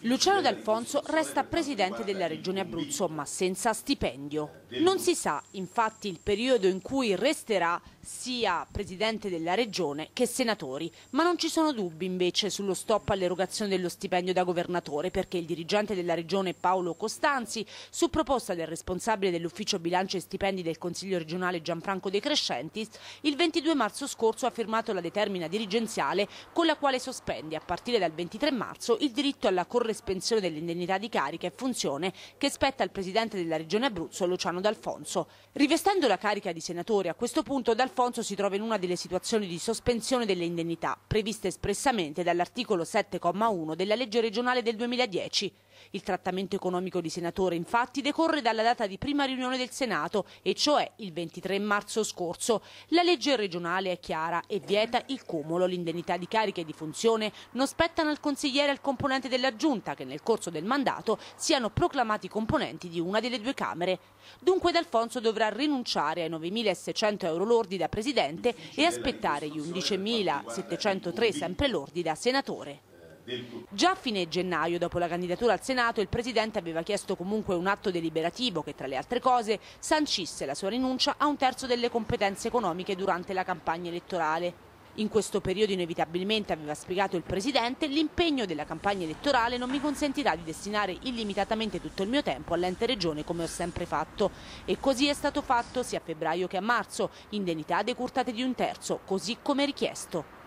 Luciano D'Alfonso resta presidente della regione Abruzzo ma senza stipendio. Non si sa infatti il periodo in cui resterà sia presidente della regione che senatori, ma non ci sono dubbi invece sullo stop all'erogazione dello stipendio da governatore perché il dirigente della regione Paolo Costanzi, su proposta del responsabile dell'ufficio bilancio e stipendi del Consiglio regionale Gianfranco De Crescentis, il 22 marzo scorso ha firmato la determina dirigenziale con la quale sospende a partire dal 23 marzo il diritto alla corresponsione dell'indennità di carica e funzione che spetta al presidente della Regione Abruzzo, Luciano D'Alfonso. Rivestendo la carica di senatore, a questo punto D'Alfonso si trova in una delle situazioni di sospensione delle indennità previste espressamente dall'articolo 7,1 della legge regionale del 2010. Il trattamento economico di senatore infatti decorre dalla data di prima riunione del Senato, e cioè il 23 marzo scorso. La legge regionale è chiara e vieta il cumulo. L'indennità di cariche e di funzione non spettano al consigliere e al componente della Giunta che nel corso del mandato siano proclamati componenti di una delle due Camere. Dunque D'Alfonso dovrà rinunciare ai 9.600 euro lordi da presidente e aspettare gli 11.703 sempre lordi da senatore. Già a fine gennaio, dopo la candidatura al Senato, il Presidente aveva chiesto comunque un atto deliberativo che, tra le altre cose, sancisse la sua rinuncia a un terzo delle competenze economiche durante la campagna elettorale. In questo periodo inevitabilmente, aveva spiegato il Presidente, l'impegno della campagna elettorale non mi consentirà di destinare illimitatamente tutto il mio tempo all'ente regione come ho sempre fatto. E così è stato fatto sia a febbraio che a marzo, indennità decurtate di un terzo, così come richiesto.